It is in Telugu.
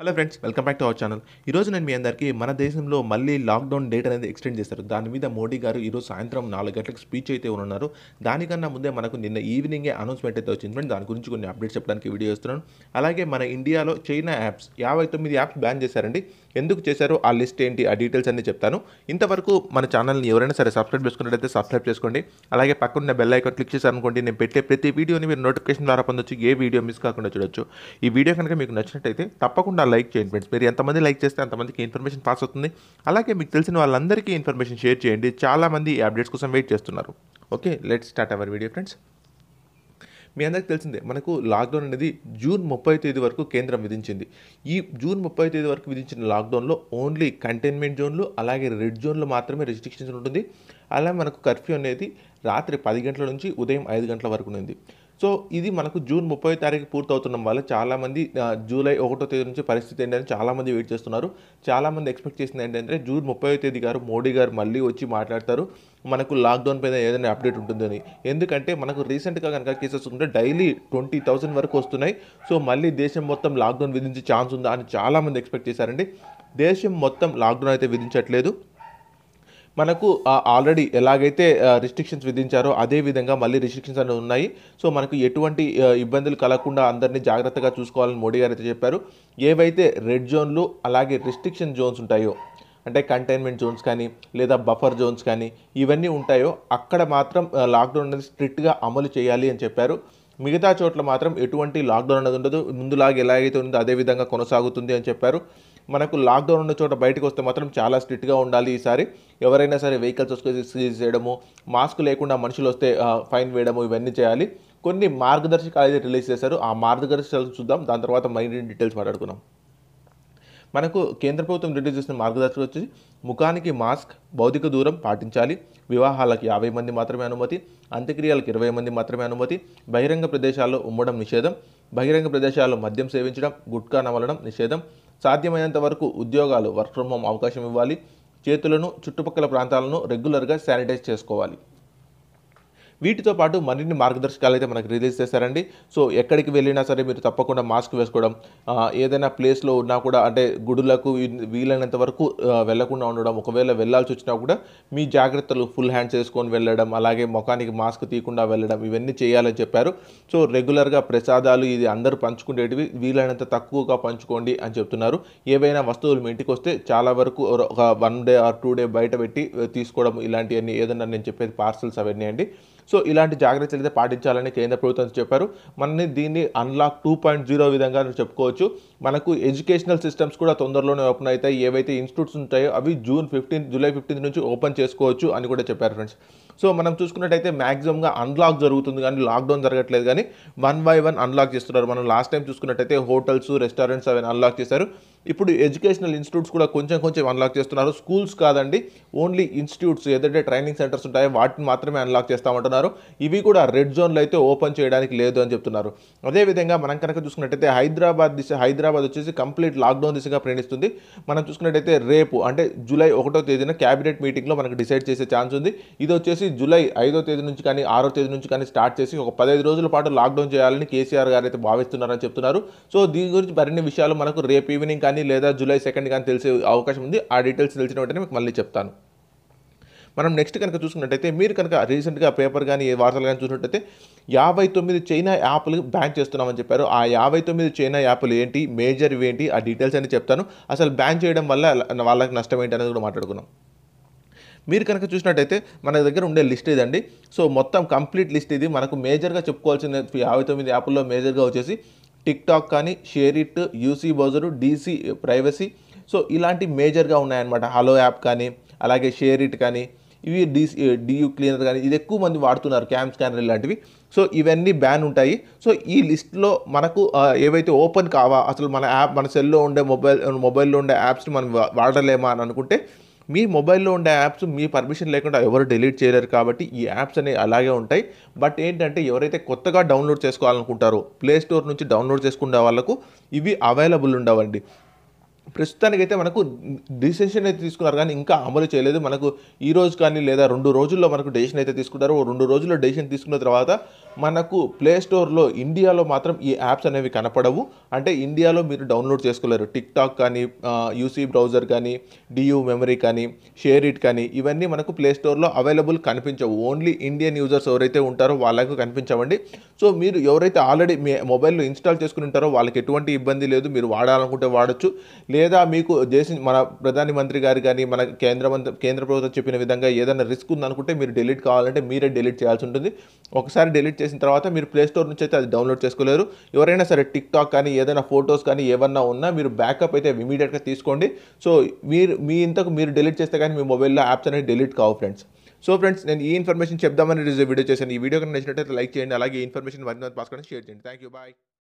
hello friends welcome back to our channel ఈరోజు నేను మీ అందరికీ మన దేశంలో మళ్ళీ లాక్డౌన్ డేట్ అనేది ఎక్స్టెండ్ చేస్తారు దాని మీద మోడీ గారు ఈరోజు సాయంత్రం నాలుగు గంటలకు స్పీచ్ అయితే ఉన్నారు దానికన్నా ముందే మనకు నిన్న ఈవినింగే అనౌన్స్మెంట్ అయితే వచ్చింది ఫ్రెండ్ దాని గురించి కొన్ని అప్డేట్స్ చెప్పడానికి వీడియో ఇస్తున్నాను అలాగే మన ఇండియాలో చైనా యాప్స్ యాభై తొమ్మిది యాప్స్ బ్యాన్ చేశారండి ఎందుకు చేశారో ఆ లిస్ట్ ఏంటి ఆ డీటెయిల్స్ అన్ని చెప్తాను ఇంతవరకు మన ఛానల్ని ఎవరైనా సరే సబ్స్క్రైబ్ చేసుకున్నట్లయితే సబ్స్క్రైబ్ చేసుకోండి అలాగే పక్కన బెల్ ఐకాన్ క్లిక్ చేశారనుకోండి నేను పెట్టే ప్రతి వీడియోని మీరు నోటిఫికేషన్ ద్వారా పొందొచ్చు ఏ వీడియో మిస్ కాకుండా చూడొచ్చు ఈ వీడియో కనుక మీకు నచ్చినట్టయితే తప్పకుండా లైక్ చేయండి ఫ్రెండ్స్ మీరు ఎంతమంది లైక్ చేస్తే అంతమందికి ఇన్ఫర్మేషన్ పాస్ అవుతుంది అలాగే మీకు తెలిసిన వాళ్ళందరికీ ఇన్ఫర్మేషన్ షేర్ చేయండి చాలామంది ఈ అప్డేట్స్ కోసం వెయిట్ చేస్తున్నారు okay let start our video friends మీ అందరికీ తెలిసిందే మనకు లాక్డౌన్ అనేది జూన్ ముప్పై తేదీ వరకు కేంద్రం విధించింది ఈ జూన్ ముప్పై తేదీ వరకు విధించిన లాక్డౌన్లో ఓన్లీ కంటైన్మెంట్ జోన్లు అలాగే రెడ్ జోన్లు మాత్రమే రిస్ట్రిక్షన్స్ ఉంటుంది అలా మనకు కర్ఫ్యూ అనేది రాత్రి పది గంటల నుంచి ఉదయం ఐదు గంటల వరకు ఉంది సో ఇది మనకు జూన్ ముప్పై తారీఖు పూర్తవుతుండడం వల్ల చాలామంది జూలై ఒకటో తేదీ నుంచి పరిస్థితి ఏంటంటే చాలామంది వెయిట్ చేస్తున్నారు చాలామంది ఎక్స్పెక్ట్ చేసింది ఏంటంటే జూన్ ముప్పై తేదీ గారు మోడీ గారు మళ్ళీ వచ్చి మాట్లాడతారు మనకు లాక్డౌన్ పైన ఏదైనా అప్డేట్ ఉంటుందని ఎందుకంటే మనకు రీసెంట్గా కనుక కేసెస్ ఉంటే డైలీ ట్వంటీ థౌసండ్ వరకు వస్తున్నాయి సో మళ్ళీ దేశం మొత్తం లాక్డౌన్ విధించే ఛాన్స్ ఉందా అని చాలామంది ఎక్స్పెక్ట్ చేశారండి దేశం మొత్తం లాక్డౌన్ అయితే విధించట్లేదు మనకు ఆల్రెడీ ఎలాగైతే రిస్ట్రిక్షన్స్ విధించారో అదే విధంగా మళ్ళీ రిస్ట్రిక్షన్స్ అనేవి ఉన్నాయి సో మనకు ఎటువంటి ఇబ్బందులు కలగకుండా అందరినీ జాగ్రత్తగా చూసుకోవాలని మోడీ గారు అయితే చెప్పారు ఏవైతే రెడ్ జోన్లు అలాగే రిస్ట్రిక్షన్ జోన్స్ ఉంటాయో అంటే కంటైన్మెంట్ జోన్స్ కానీ లేదా బఫర్ జోన్స్ కానీ ఇవన్నీ ఉంటాయో అక్కడ మాత్రం లాక్డౌన్ అనేది స్ట్రిక్ట్గా అమలు చేయాలి అని చెప్పారు మిగతా చోట్ల మాత్రం ఎటువంటి లాక్డౌన్ అనేది ఉండదు ముందులాగా ఎలాగైతే ఉందో అదే విధంగా కొనసాగుతుంది అని చెప్పారు మనకు లాక్డౌన్ ఉన్న చోట బయటకు వస్తే మాత్రం చాలా స్ట్రిక్ట్గా ఉండాలి ఈసారి ఎవరైనా సరే వెహికల్స్ వచ్చి సీజ్ చేయడము మాస్క్ లేకుండా మనుషులు వస్తే ఫైన్ వేయడము ఇవన్నీ చేయాలి కొన్ని మార్గదర్శకాలు అయితే రిలీజ్ చేశారు ఆ మార్గదర్శకాలు చూద్దాం దాని తర్వాత మరిన్ని డీటెయిల్స్ మాట్లాడుకున్నాం మనకు కేంద్ర ప్రభుత్వం రిలీజ్ చేసిన మార్గదర్శకం వచ్చి ముఖానికి మాస్క్ భౌతిక దూరం పాటించాలి వివాహాలకు యాభై మంది మాత్రమే అనుమతి అంత్యక్రియలకు ఇరవై మంది మాత్రమే అనుమతి బహిరంగ ప్రదేశాల్లో ఉమ్మడం నిషేధం బహిరంగ ప్రదేశాల్లో మద్యం సేవించడం గుట్కా నమలడం నిషేధం సాధ్యమైనంత వరకు ఉద్యోగాలు వర్క్ ఫ్రమ్ హోమ్ అవకాశం ఇవ్వాలి చేతులను చుట్టుపక్కల ప్రాంతాలను రెగ్యులర్గా శానిటైజ్ చేసుకోవాలి వీటితో పాటు మరిన్ని మార్గదర్శకాలు అయితే మనకు రిలీజ్ చేశారండి సో ఎక్కడికి వెళ్ళినా సరే మీరు తప్పకుండా మాస్క్ వేసుకోవడం ఏదైనా ప్లేస్లో ఉన్నా కూడా అంటే గుడులకు వీలైనంత వరకు వెళ్లకుండా ఉండడం ఒకవేళ వెళ్ళాల్సి వచ్చినా కూడా మీ జాగ్రత్తలు ఫుల్ హ్యాండ్స్ వేసుకొని వెళ్ళడం అలాగే ముఖానికి మాస్క్ తీయకుండా వెళ్ళడం ఇవన్నీ చేయాలని చెప్పారు సో రెగ్యులర్గా ప్రసాదాలు ఇది అందరూ పంచుకునేటివి వీలైనంత తక్కువగా పంచుకోండి అని చెప్తున్నారు ఏవైనా వస్తువులు మీ ఇంటికి వస్తే చాలా వరకు ఒక one day or two day బయట పెట్టి తీసుకోవడం ఇలాంటివన్నీ ఏదన్నా నేను చెప్పేది పార్సల్స్ అవన్నీ అండి సో ఇలాంటి జాగ్రత్తలు అయితే పాటించాలని కేంద్ర ప్రభుత్వం చెప్పారు మనని దీన్ని అన్లాక్ టూ పాయింట్ జీరో విధంగా చెప్పుకోవచ్చు మనకు ఎడ్యుకేషనల్ సిస్టమ్స్ కూడా తొందరలోనే ఓపెన్ అవుతాయి ఏవైతే ఇన్స్టిట్యూట్స్ ఉంటాయో అవి జూన్ ఫిఫ్టీన్త్ జూలై ఫిఫ్టీన్త్ నుంచి ఓపెన్ చేసుకోవచ్చు అని కూడా చెప్పారు ఫ్రెండ్స్ సో మనం చూసుకున్నట్టయితే మ్యాక్సిమంగా అన్లాక్ జరుగుతుంది కానీ లాక్డౌన్ జరగట్లేదు కానీ వన్ బై వన్ అన్లాక్ చేస్తున్నారు మనం లాస్ట్ టైం చూసుకున్నట్టయితే హోటల్స్ రెస్టారెంట్స్ అవన్నీ అన్లాక్ చేశారు ఇప్పుడు ఎడ్యుకేషనల్ ఇన్స్టిట్యూట్స్ కూడా కొంచెం కొంచెం అన్లాక్ చేస్తున్నారు స్కూల్స్ కాదండి ఓన్లీ ఇన్స్టిట్యూట్స్ ఏదైతే ట్రైనింగ్ సెంటర్స్ ఉంటాయో వాటిని మాత్రమే అన్లాక్ చేస్తామంటున్నారు చెప్తున్నారు ఇవి కూడా రెడ్ జోన్లు అయితే ఓపెన్ చేయడానికి లేదు అని చెప్తున్నారు అదేవిధంగా మనం కనుక చూసుకున్నట్టయితే హైదరాబాద్ దిశ హైదరాబాద్ వచ్చేసి కంప్లీట్ లాక్డౌన్ దిశగా ప్రయాణిస్తుంది మనం చూసుకున్నట్టయితే రేపు అంటే జూలై ఒకటో తేదీన క్యాబినెట్ మీటింగ్లో మనకు డిసైడ్ చేసే ఛాన్స్ ఉంది ఇది వచ్చేసి జూలై ఐదో తేదీ నుంచి కానీ ఆరో తేదీ నుంచి కానీ స్టార్ట్ చేసి ఒక పదహైదు రోజుల పాటు లాక్డౌన్ చేయాలని కేసీఆర్ గారు అయితే భావిస్తున్నారని చెప్తున్నారు సో దీని గురించి మరిన్ని విషయాలు మనకు రేపు ఈవినింగ్ కానీ లేదా జూలై సెకండ్ కానీ తెలిసే అవకాశం ఉంది ఆ డీటెయిల్స్ తెలిసిన వెంటనే మీకు మళ్ళీ చెప్తాను మనం నెక్స్ట్ కనుక చూసుకున్నట్టయితే మీరు కనుక రీసెంట్గా పేపర్ కానీ వార్తలు కానీ చూసినట్టయితే యాభై తొమ్మిది చైనా యాప్లు బ్యాన్ చేస్తున్నామని చెప్పారు ఆ యాభై తొమ్మిది చైనా యాప్లు ఏంటి మేజర్ ఏంటి ఆ డీటెయిల్స్ అని చెప్తాను అసలు బ్యాన్ చేయడం వల్ల వాళ్ళకి నష్టం ఏంటి అనేది కూడా మాట్లాడుకున్నాం మీరు కనుక చూసినట్టయితే మన దగ్గర ఉండే లిస్ట్ ఇదండి సో మొత్తం కంప్లీట్ లిస్ట్ ఇది మనకు మేజర్గా చెప్పుకోవాల్సిన యాభై తొమ్మిది యాప్ల్లో మేజర్గా వచ్చేసి టిక్ టాక్ కానీ SHAREit UC browser DC privacy so ఇలాంటి మేజర్గా ఉన్నాయన్నమాట హలో యాప్ కానీ అలాగే షేర్ ఇట్ కానీ ఇవి డీ డియూ క్లీనర్ కానీ ఇది ఎక్కువ మంది వాడుతున్నారు క్యామ్ స్కానర్ ఇలాంటివి సో ఇవన్నీ బ్యాన్ ఉంటాయి సో ఈ లిస్ట్లో మనకు ఏవైతే ఓపెన్ కావా అసలు మన యాప్ మన సెల్లో ఉండే మొబైల్ మొబైల్లో ఉండే యాప్స్ని మనం వాడలేమా అని అనుకుంటే మీ మొబైల్లో ఉండే యాప్స్ మీ పర్మిషన్ లేకుండా ఎవరు డిలీట్ చేయలేరు కాబట్టి ఈ యాప్స్ అనేవి అలాగే ఉంటాయి బట్ ఏంటంటే ఎవరైతే కొత్తగా డౌన్లోడ్ చేసుకోవాలనుకుంటారో ప్లే స్టోర్ నుంచి డౌన్లోడ్ చేసుకునే వాళ్ళకు ఇవి అవైలబుల్ ఉండవండి ప్రస్తుతానికైతే మనకు డిసిషన్ అయితే తీసుకున్నారు కానీ ఇంకా అమలు చేయలేదు మనకు ఈ రోజు కానీ లేదా రెండు రోజుల్లో మనకు డెసిషన్ అయితే తీసుకుంటారు రెండు రోజుల్లో డెసిషన్ తీసుకున్న తర్వాత మనకు ప్లే స్టోర్లో ఇండియాలో మాత్రం ఈ యాప్స్ అనేవి కనపడవు అంటే ఇండియాలో మీరు డౌన్లోడ్ చేసుకోలేరు టిక్ టాక్ కానీ యూసీ బ్రౌజర్ కానీ డియూ మెమరీ కానీ షేర్ ఇట్ కానీ ఇవన్నీ మనకు ప్లే స్టోర్లో అవైలబుల్ కనిపించవు ఓన్లీ ఇండియన్ యూజర్స్ ఎవరైతే ఉంటారో వాళ్ళకు కనిపించవండి సో మీరు ఎవరైతే ఆల్రెడీ మీ మొబైల్లో ఇన్స్టాల్ చేసుకుని ఉంటారో వాళ్ళకి ఎటువంటి ఇబ్బంది లేదు మీరు వాడాలనుకుంటే వాడచ్చు లేదా మీకు దేశం మన ప్రధానమంత్రి గారు కానీ మన కేంద్ర కేంద్ర ప్రభుత్వం చెప్పిన విధంగా ఏదైనా రిస్క్ ఉందనుకుంటే మీరు డిలీట్ కావాలంటే మీరే డిలీట్ చేయాల్సి ఉంటుంది ఒకసారి డిలీట్ చేసిన తర్వాత మీరు ప్లేస్టోర్ నుంచి అయితే అది డౌన్లోడ్ చేసుకోలేరు ఎవరైనా సరే టిక్టాక్ కానీ ఏదైనా ఫొటోస్ కానీ ఏమన్నా ఉన్నా మీరు బ్యాకప్ అయితే ఇమీడియట్గా తీసుకోండి సో మీరు మీ ఇంతకు మీరు డిలీట్ చేస్తే కానీ మీ మొబైల్లో యాప్స్ అనేవి డిలీట్ కావు ఫ్రెండ్స్ సో ఫ్రెండ్స్ నేను ఈ ఇన్ఫర్మేషన్ చెప్దామని వీడియో చేశాను ఈ వీడియో కనుక నచ్చినట్టు లైక్ చేయండి అలాగే ఇన్ఫర్మేషన్ మరింత పాస్ షేర్ చేయండి థ్యాంక్ యూ బాయ్